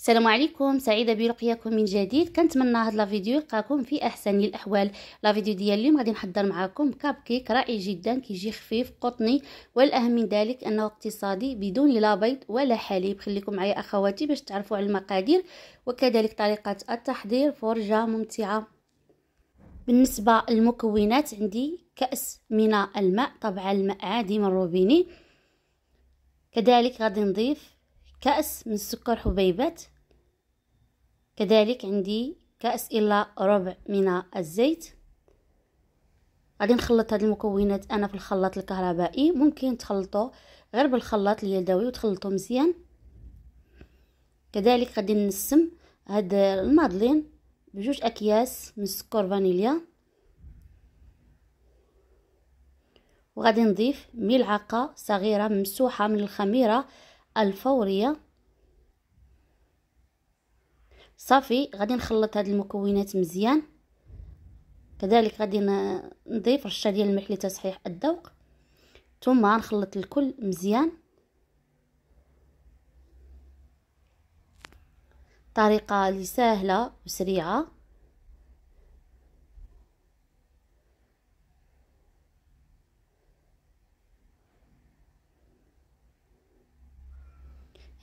السلام عليكم سعيده بلقياكم من جديد كنتمنى هاد لا فيديو يلقاكم في احسن الاحوال لا فيديو ديال اليوم غادي نحضر معكم كاب كيك رائع جدا كيجي خفيف قطني والاهم من ذلك انه اقتصادي بدون لا بيض ولا حليب خليكم معايا اخواتي باش تعرفوا على المقادير وكذلك طريقه التحضير فرجه ممتعه بالنسبه للمكونات عندي كاس من الماء طبعا الماء عادي من روبيني كذلك غادي نضيف كأس من السكر حبيبات كذلك عندي كأس إلا ربع من الزيت غادي نخلط هاد المكونات انا في الخلاط الكهربائي ممكن تخلطو غير بالخلاط اليدوي وتخلطو مزيان كذلك غادي نسم هاد المادلين بجوج اكياس من السكر فانيليا وغادي نضيف ملعقه صغيره ممسوحه من الخميره الفورية صافي غادي نخلط هاد المكونات مزيان كذلك غادي نضيف رشه ديال الملح لتصحيح الذوق ثم نخلط الكل مزيان طريقه سهله وسريعه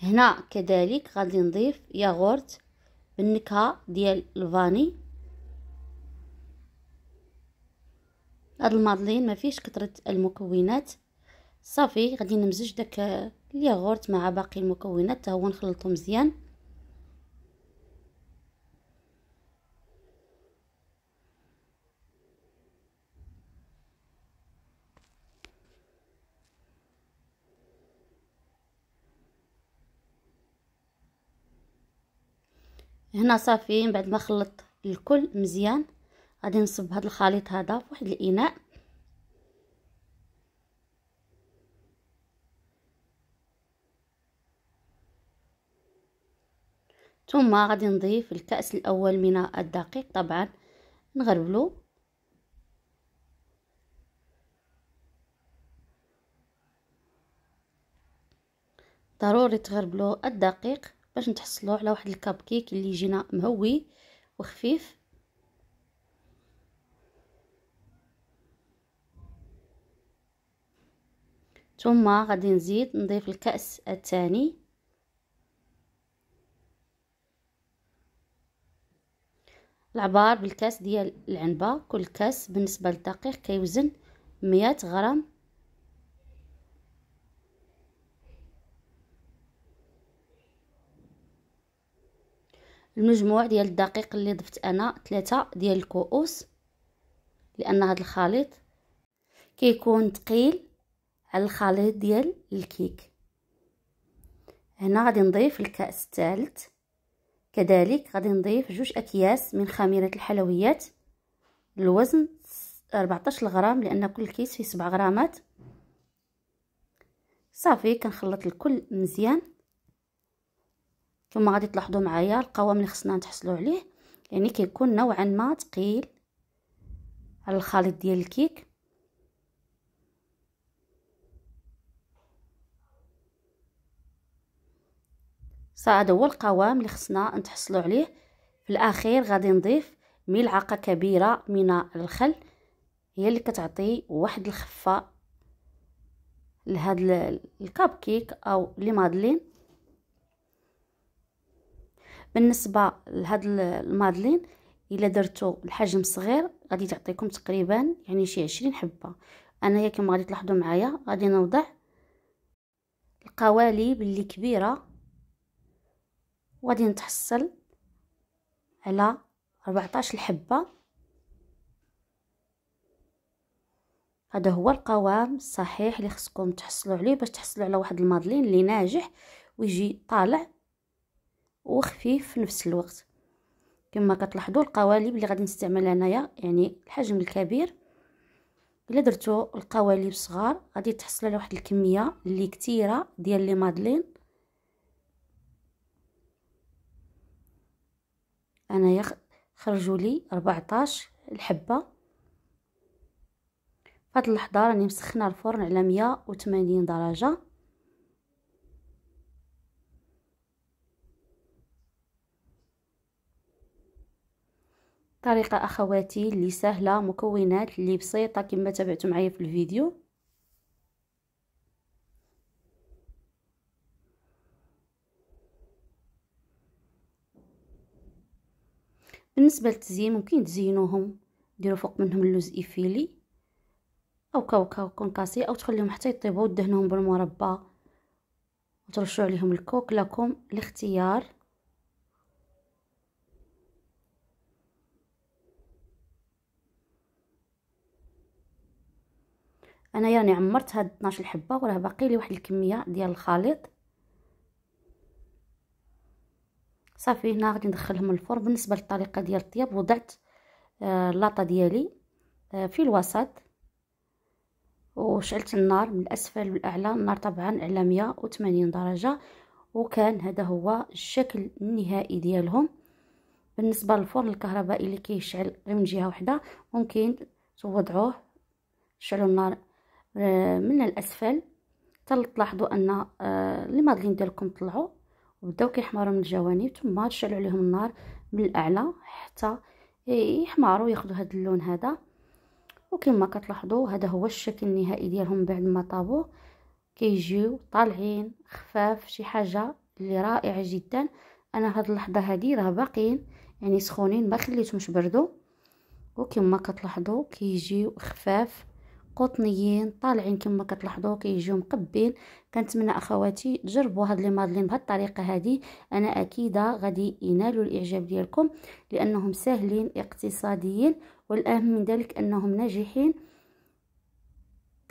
هنا كذلك غادي نضيف ياغورت بالنكهه ديال الفاني هاد المادلين ما فيش كثره المكونات صافي غادي نمزج داك الياغورت مع باقي المكونات حتى هو نخلطو مزيان هنا صافي من بعد ما خلطت الكل مزيان غادي نصب هذا الخليط هذا فواحد الاناء ثم غادي نضيف الكأس الأول من الدقيق طبعا نغربلو ضروري تغربلو الدقيق باش نتحصلوا على واحد الكاب كيك اللي يجينا مهوي وخفيف ثم غادي نزيد نضيف الكأس الثاني العبار بالكاس ديال العنبه كل كاس بالنسبه للدقيق كيوزن 100 غرام المجموع ديال الدقيق اللي ضفت انا ثلاثة ديال الكؤوس لان هذا الخليط كيكون ثقيل على الخليط ديال الكيك هنا غادي نضيف الكاس الثالث كذلك غادي نضيف جوج اكياس من خميره الحلويات الوزن 14 غرام لان كل كيس فيه 7 غرامات صافي كنخلط الكل مزيان ثم غادي تلاحظوا معايا القوام اللي خصنا نتحصلوا عليه يعني كيكون نوعا ما ثقيل على الخليط ديال الكيك هذا هو القوام اللي خصنا نتحصلوا عليه في الاخير غادي نضيف ملعقه كبيره من الخل هي اللي كتعطي واحد الخفه لهاد الكاب كيك او لي مادلين بالنسبه لهاد المادلين الا درتو الحجم صغير غادي تعطيكم تقريبا يعني شي عشرين حبه انايا كما غادي تلاحظوا معايا غادي نوضع القوالب اللي كبيره وغادي نتحصل على 14 حبه هذا هو القوام الصحيح اللي خصكم تحصلوا عليه باش تحصلوا على واحد المادلين اللي ناجح ويجي طالع وخفيف في نفس الوقت كما كتلاحظوا القوالب اللي غادي نستعملها انايا يعني الحجم الكبير الا درتو القوالب صغار غادي تحصل على واحد الكميه اللي كثيره ديال لي مادلين انايا خرجوا لي 14 الحبه فهاد اللحظه راني مسخنه الفرن على 180 درجه طريقه اخواتي اللي سهله مكونات اللي بسيطه كما تابعتوا معايا في الفيديو بالنسبه للتزيين ممكن تزينوهم ديروا فوق منهم اللوز ايفيلي او كاوكاو كونكاسي او تخليهم حتى يطيبوا ودهنهم بالمربى وترشوا عليهم الكوك لكم الاختيار انا راني يعني عمرت هاد 12 حبه وراه باقي لي واحد الكميه ديال الخليط صافي هنا غادي ندخلهم الفرن بالنسبه للطريقه ديال الطياب وضعت اللاطه آه، ديالي آه، في الوسط وشعلت النار من الاسفل والاعلى النار طبعا على 180 درجه وكان هذا هو الشكل النهائي ديالهم بالنسبه للفرن الكهربائي اللي كيشعل غير من جهه واحده ممكن توضعوه شعلوا النار آه، من الاسفل حتى تلاحظوا ان آه، لي مادلين ديالكم طلعوا وبداو كيحمروا من الجوانب ثم تشعلوا عليهم النار من الاعلى حتى يحمروا ياخذوا هذا اللون هذا وكما كتلاحظوا هذا هو الشكل النهائي ديالهم بعد ما طابوا كيجيو طالعين خفاف شي حاجه اللي رائعه جدا انا هاد اللحظه هذه راه باقيين يعني سخونين ما خليتهمش بردوا وكما كتلاحظوا كيجيو خفاف قطنيين طالعين كما كتلاحظوا كيجيو مقبين كنتمنى اخواتي تجربوا هاد لي مادلين بهاد الطريقه هادي انا اكيده غادي ينالوا الاعجاب ديالكم لانهم ساهلين اقتصاديين والاهم من ذلك انهم ناجحين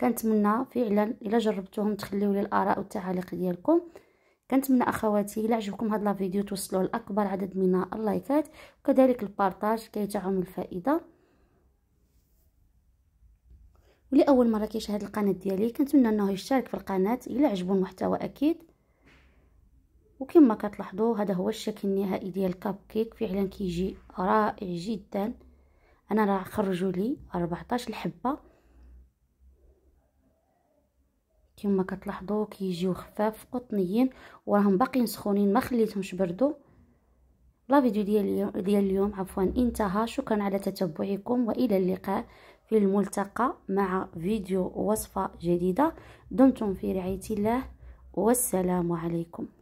كنتمنى فعلا الا جربتوهم تخليو لي الاراء والتعاليق ديالكم كنتمنى اخواتي الا عجبكم هاد لا فيديو توصلوا لاكبر عدد من اللايكات وكذلك البارطاج كيتعاون الفائده اول مره كيشاهد القناه ديالي كنتمنى انه يشترك في القناه إلى عجبو المحتوى اكيد وكما كتلاحظوا هذا هو الشكل النهائي ديال الكاب كيك فعلا كيجي رائع جدا انا راه خرجوا لي 14 الحبه كما كتلاحظوا كيجيو خفاف قطنيين وراهم باقيين سخونين ما خليتهمش بردوا لا فيديو ديال اليوم عفوا انتهى شكرا على تتبعكم والى اللقاء في الملتقى مع فيديو وصفة جديدة دمتم في رعاية الله والسلام عليكم